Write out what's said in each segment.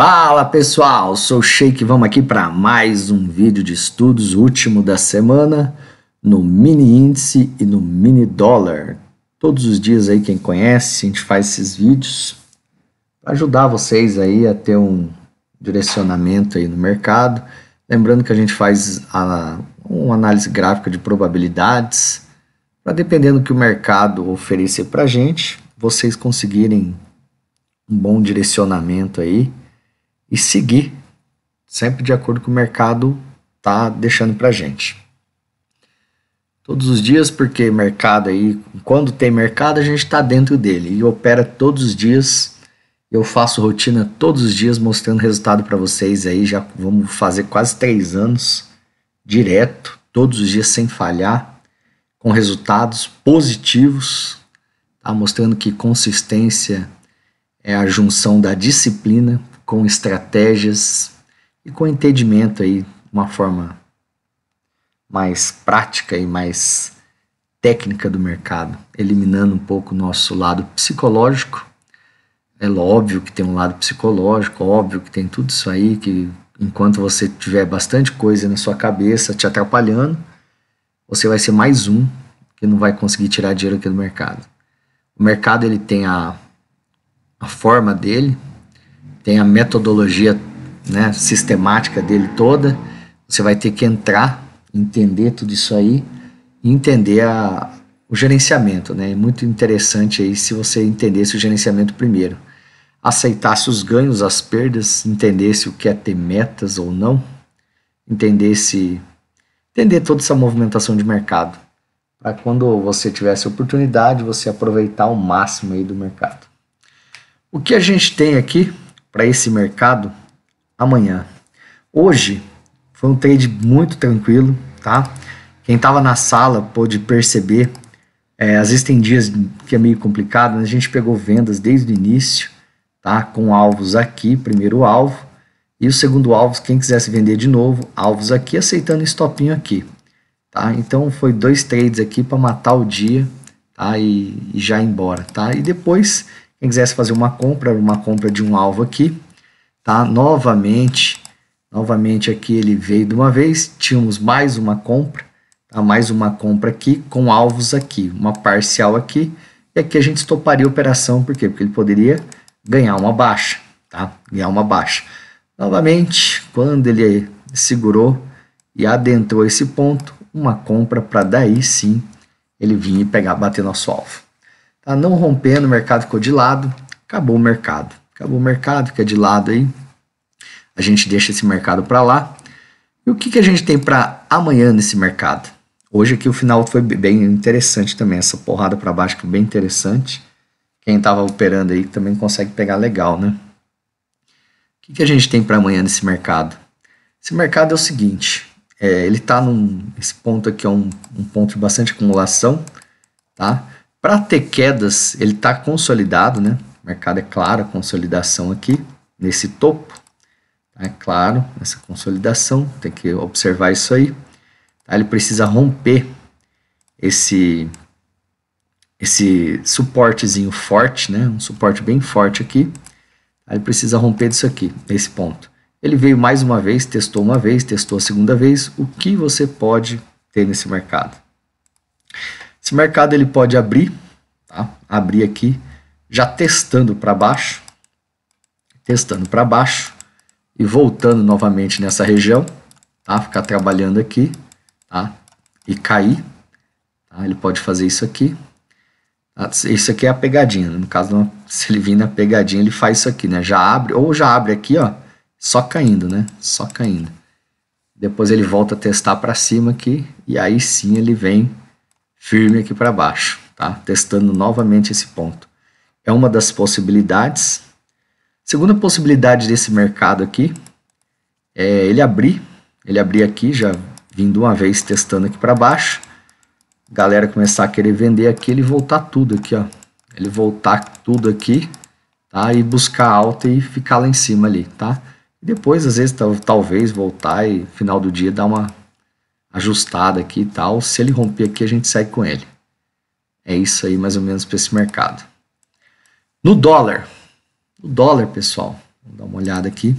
Fala pessoal, sou o Sheik, vamos aqui para mais um vídeo de estudos, último da semana, no mini índice e no mini dólar. Todos os dias aí quem conhece, a gente faz esses vídeos para ajudar vocês aí a ter um direcionamento aí no mercado. Lembrando que a gente faz a, uma análise gráfica de probabilidades para dependendo do que o mercado oferecer para a gente, vocês conseguirem um bom direcionamento aí e seguir sempre de acordo com o mercado tá deixando para gente. Todos os dias, porque mercado aí, quando tem mercado, a gente está dentro dele e opera todos os dias. Eu faço rotina todos os dias mostrando resultado para vocês aí. Já vamos fazer quase três anos direto, todos os dias sem falhar, com resultados positivos, tá mostrando que consistência é a junção da disciplina com estratégias e com entendimento aí, uma forma mais prática e mais técnica do mercado, eliminando um pouco o nosso lado psicológico. É óbvio que tem um lado psicológico, óbvio que tem tudo isso aí, que enquanto você tiver bastante coisa na sua cabeça te atrapalhando, você vai ser mais um que não vai conseguir tirar dinheiro aqui do mercado. O mercado ele tem a, a forma dele, tem a metodologia né, sistemática dele toda. Você vai ter que entrar, entender tudo isso aí, entender a, o gerenciamento, né? É muito interessante aí se você entendesse o gerenciamento primeiro. Aceitasse os ganhos, as perdas, entendesse o que é ter metas ou não, entendesse entender toda essa movimentação de mercado, para quando você tivesse oportunidade, você aproveitar o máximo aí do mercado. O que a gente tem aqui para esse mercado amanhã. Hoje foi um trade muito tranquilo, tá? Quem estava na sala pôde perceber. É, às vezes tem dias que é meio complicado, a gente pegou vendas desde o início, tá? Com alvos aqui, primeiro alvo, e o segundo alvo, quem quisesse vender de novo, alvos aqui, aceitando estopinho aqui, tá? Então foi dois trades aqui para matar o dia, tá? E, e já ir embora, tá? E depois quem quisesse fazer uma compra, uma compra de um alvo aqui, tá? Novamente, novamente aqui ele veio de uma vez, tínhamos mais uma compra, tá? mais uma compra aqui com alvos aqui, uma parcial aqui, e aqui a gente estoparia a operação, por quê? Porque ele poderia ganhar uma baixa, tá? Ganhar uma baixa. Novamente, quando ele segurou e adentrou esse ponto, uma compra para daí sim ele vir e pegar, bater nosso alvo. Tá não rompendo, o mercado ficou de lado, acabou o mercado. Acabou o mercado, fica de lado aí. A gente deixa esse mercado para lá. E o que, que a gente tem para amanhã nesse mercado? Hoje aqui o final foi bem interessante também, essa porrada para baixo foi bem interessante. Quem estava operando aí também consegue pegar legal, né? O que, que a gente tem para amanhã nesse mercado? Esse mercado é o seguinte, é, ele está num, esse ponto aqui é um, um ponto de bastante acumulação, tá? Para ter quedas, ele está consolidado, né? Mercado é claro, consolidação aqui nesse topo. Tá? É claro, essa consolidação, tem que observar isso aí. Tá? Ele precisa romper esse esse suportezinho forte, né? Um suporte bem forte aqui. Tá? Ele precisa romper disso aqui, nesse ponto. Ele veio mais uma vez, testou uma vez, testou a segunda vez. O que você pode ter nesse mercado? Esse mercado ele pode abrir, tá? abrir aqui, já testando para baixo, testando para baixo e voltando novamente nessa região, tá? ficar trabalhando aqui tá? e cair. Tá? Ele pode fazer isso aqui. Tá? Isso aqui é a pegadinha, né? no caso, se ele vir na pegadinha, ele faz isso aqui, né? Já abre, ou já abre aqui, ó, só caindo, né? Só caindo. Depois ele volta a testar para cima aqui, e aí sim ele vem firme aqui para baixo, tá? Testando novamente esse ponto. É uma das possibilidades. Segunda possibilidade desse mercado aqui é ele abrir, ele abrir aqui, já vindo uma vez testando aqui para baixo. Galera começar a querer vender aqui, ele voltar tudo aqui, ó. Ele voltar tudo aqui, tá? E buscar alta e ficar lá em cima ali, tá? E depois, às vezes, talvez voltar e final do dia dar uma ajustada aqui e tal. Se ele romper aqui, a gente sai com ele. É isso aí, mais ou menos, para esse mercado. No dólar. O dólar, pessoal. Vamos dar uma olhada aqui.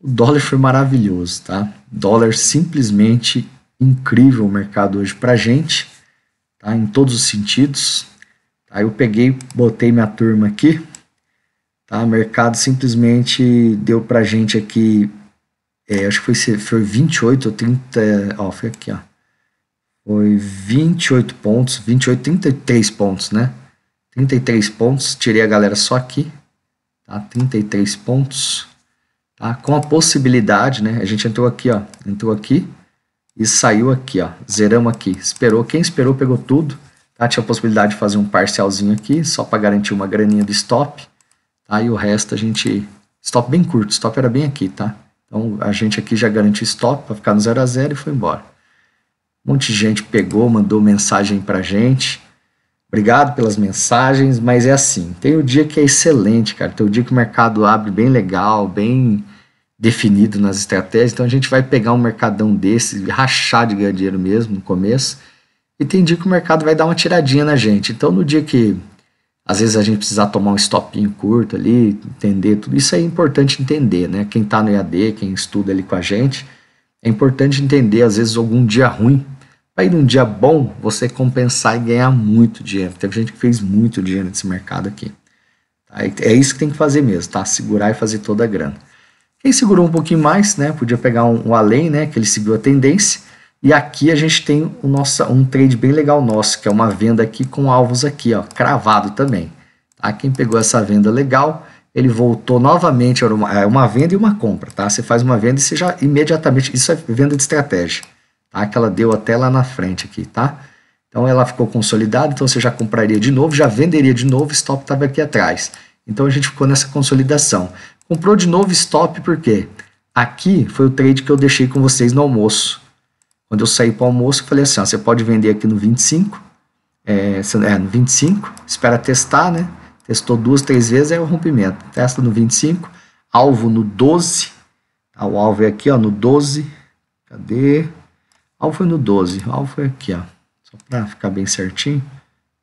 O dólar foi maravilhoso, tá? dólar simplesmente incrível o mercado hoje para gente, tá? Em todos os sentidos. Aí tá? eu peguei, botei minha turma aqui, tá? O mercado simplesmente deu para gente aqui é, acho que foi, foi 28 ou 30, ó, foi aqui, ó. Foi 28 pontos, 28, 33 pontos, né? 33 pontos, tirei a galera só aqui, tá? 33 pontos, tá? Com a possibilidade, né? A gente entrou aqui, ó, entrou aqui e saiu aqui, ó, zeramos aqui. Esperou, quem esperou pegou tudo, tá? Tinha a possibilidade de fazer um parcialzinho aqui, só para garantir uma graninha do stop, tá? E o resto a gente... Stop bem curto, stop era bem aqui, tá? Então a gente aqui já garantiu stop para ficar no 0 a 0 e foi embora. Um monte de gente pegou, mandou mensagem para gente. Obrigado pelas mensagens, mas é assim. Tem o dia que é excelente, cara. Tem o dia que o mercado abre bem legal, bem definido nas estratégias. Então a gente vai pegar um mercadão desse, rachar de ganhar dinheiro mesmo no começo. E tem dia que o mercado vai dar uma tiradinha na gente. Então no dia que às vezes a gente precisar tomar um stopinho curto ali, entender tudo. Isso é importante entender, né? Quem está no EAD, quem estuda ali com a gente, é importante entender, às vezes, algum dia ruim. Para ir num dia bom, você compensar e ganhar muito dinheiro. Teve gente que fez muito dinheiro nesse mercado aqui. Tá? É isso que tem que fazer mesmo, tá? Segurar e fazer toda a grana. Quem segurou um pouquinho mais, né? Podia pegar um, um além, né? Que ele seguiu a tendência e aqui a gente tem o nosso um trade bem legal nosso, que é uma venda aqui com alvos aqui, ó, cravado também. Tá? Quem pegou essa venda legal, ele voltou novamente, é uma, uma venda e uma compra, tá? Você faz uma venda e você já imediatamente, isso é venda de estratégia, tá? Que ela deu até lá na frente aqui, tá? Então ela ficou consolidada, então você já compraria de novo, já venderia de novo, stop estava aqui atrás. Então a gente ficou nessa consolidação. Comprou de novo stop, por quê? Aqui foi o trade que eu deixei com vocês no almoço quando eu saí para o almoço, eu falei assim: ó, você pode vender aqui no 25, é, é, no 25, espera testar, né? Testou duas, três vezes, é o rompimento. Testa no 25, alvo no 12. Tá, o alvo é aqui, ó, no 12. Cadê? Alvo foi no 12, alvo é aqui, ó. Só para ficar bem certinho.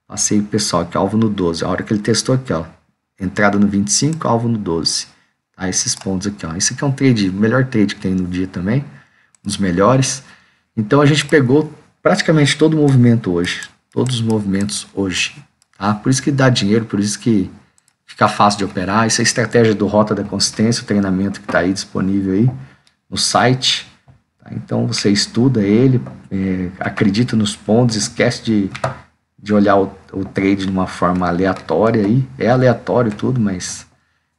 Passei, pessoal, aqui, alvo no 12. A hora que ele testou aqui, ó. Entrada no 25, alvo no 12. Tá, esses pontos aqui, ó. Esse aqui é um trade, melhor trade que tem no dia também. Um dos melhores. Então a gente pegou praticamente todo o movimento hoje, todos os movimentos hoje. Tá? Por isso que dá dinheiro, por isso que fica fácil de operar. Essa é a estratégia do Rota da Consistência, o treinamento que está aí disponível aí no site. Tá? Então você estuda ele, é, acredita nos pontos, esquece de, de olhar o, o trade de uma forma aleatória aí. É aleatório tudo, mas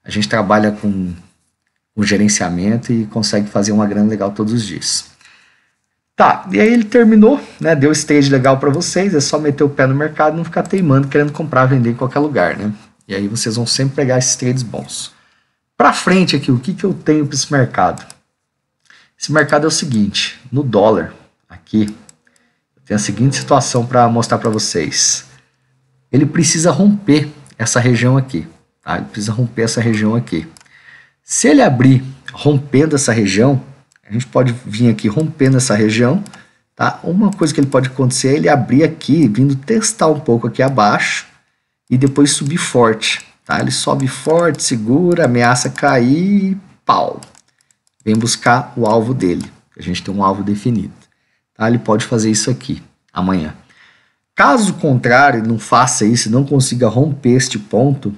a gente trabalha com o gerenciamento e consegue fazer uma grana legal todos os dias. Tá, e aí ele terminou, né? Deu stage legal para vocês, é só meter o pé no mercado, não ficar teimando querendo comprar, vender em qualquer lugar, né? E aí vocês vão sempre pegar esses trades bons. Para frente aqui, o que, que eu tenho para esse mercado? Esse mercado é o seguinte, no dólar, aqui, eu tenho a seguinte situação para mostrar para vocês. Ele precisa romper essa região aqui, tá? Ele precisa romper essa região aqui. Se ele abrir rompendo essa região, a gente pode vir aqui rompendo essa região, tá? Uma coisa que ele pode acontecer é ele abrir aqui, vindo testar um pouco aqui abaixo e depois subir forte, tá? Ele sobe forte, segura, ameaça cair, pau. Vem buscar o alvo dele. A gente tem um alvo definido, tá? Ele pode fazer isso aqui amanhã. Caso contrário, não faça isso, não consiga romper este ponto,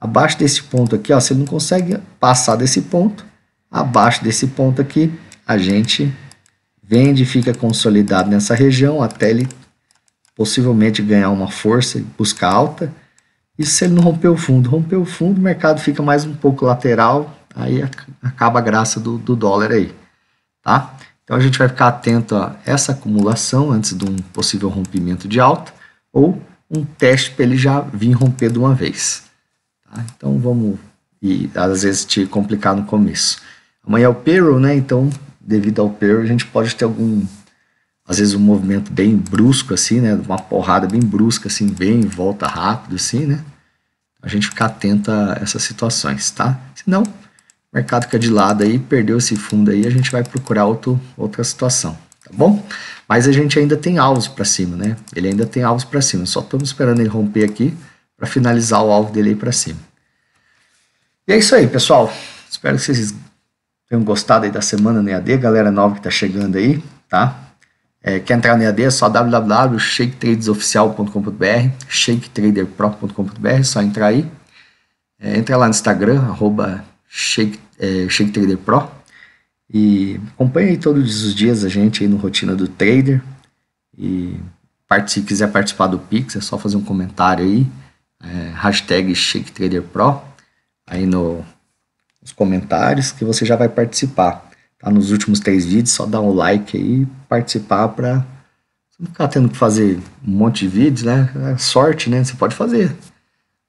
abaixo desse ponto aqui, ó, se ele não consegue passar desse ponto, Abaixo desse ponto aqui, a gente vende, fica consolidado nessa região até ele possivelmente ganhar uma força e buscar alta. Isso se ele não romper o fundo. Romper o fundo, o mercado fica mais um pouco lateral, aí acaba a graça do, do dólar aí, tá? Então a gente vai ficar atento a essa acumulação antes de um possível rompimento de alta ou um teste para ele já vir romper de uma vez. Tá? Então vamos, e às vezes te complicar no começo. Amanhã é o payroll, né? Então, devido ao payroll, a gente pode ter algum, às vezes, um movimento bem brusco, assim, né? Uma porrada bem brusca, assim, bem em volta rápido, assim, né? A gente ficar atento a essas situações, tá? Senão, o mercado fica de lado aí, perdeu esse fundo aí, a gente vai procurar outro, outra situação, tá bom? Mas a gente ainda tem alvos para cima, né? Ele ainda tem alvos para cima. Só estamos esperando ele romper aqui para finalizar o alvo dele aí para cima. E é isso aí, pessoal. Espero que vocês tenham gostado aí da semana no EAD, galera nova que está chegando aí, tá? É, quer entrar no EAD é só www.shaketradersoficial.com.br shaketraderpro.com.br, é só entrar aí. É, entra lá no Instagram, arroba shake, é, shaketraderpro e acompanha aí todos os dias a gente aí no Rotina do Trader e se quiser participar do Pix é só fazer um comentário aí, é, hashtag ShakeTraderPro aí no, os comentários que você já vai participar. Tá? Nos últimos três vídeos, só dar um like aí e participar para não ficar tendo que fazer um monte de vídeos, né? É sorte, né? Você pode fazer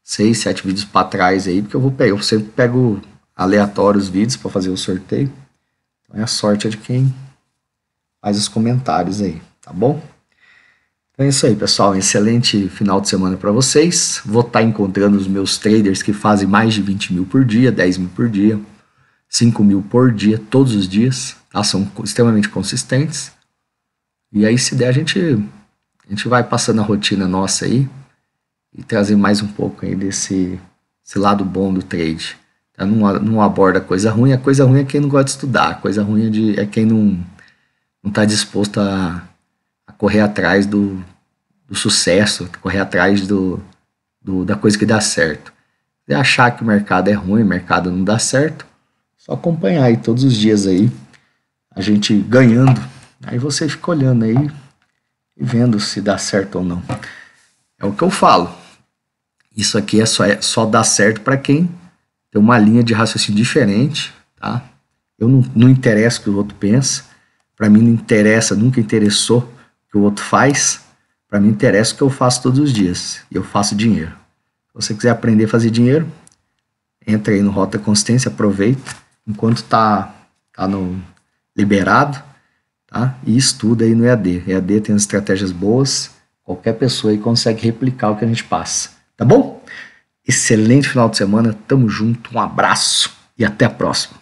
seis, sete vídeos para trás aí, porque eu vou pegar, eu sempre pego aleatórios vídeos para fazer o sorteio. Então é a sorte é de quem faz os comentários aí, tá bom? Então é isso aí, pessoal. excelente final de semana para vocês. Vou estar tá encontrando os meus traders que fazem mais de 20 mil por dia, 10 mil por dia, 5 mil por dia, todos os dias. Tá? São extremamente consistentes. E aí, se der, a gente, a gente vai passando a rotina nossa aí e trazer mais um pouco aí desse lado bom do trade. Tá? Não, não aborda coisa ruim. A coisa ruim é quem não gosta de estudar. A coisa ruim é, de, é quem não está disposto a correr atrás do, do sucesso, correr atrás do, do, da coisa que dá certo. Se é achar que o mercado é ruim, o mercado não dá certo, só acompanhar aí todos os dias aí, a gente ganhando. Aí você fica olhando aí e vendo se dá certo ou não. É o que eu falo. Isso aqui é só, é só dá certo para quem tem uma linha de raciocínio diferente, tá? Eu não, não interessa o que o outro pensa. Para mim não interessa, nunca interessou que o outro faz, para mim interessa o que eu faço todos os dias. E eu faço dinheiro. Se você quiser aprender a fazer dinheiro, entra aí no Rota Consistência, aproveita enquanto tá, tá no liberado, tá? E estuda aí no EAD. EAD tem estratégias boas, qualquer pessoa aí consegue replicar o que a gente passa, tá bom? Excelente final de semana, tamo junto, um abraço e até a próxima.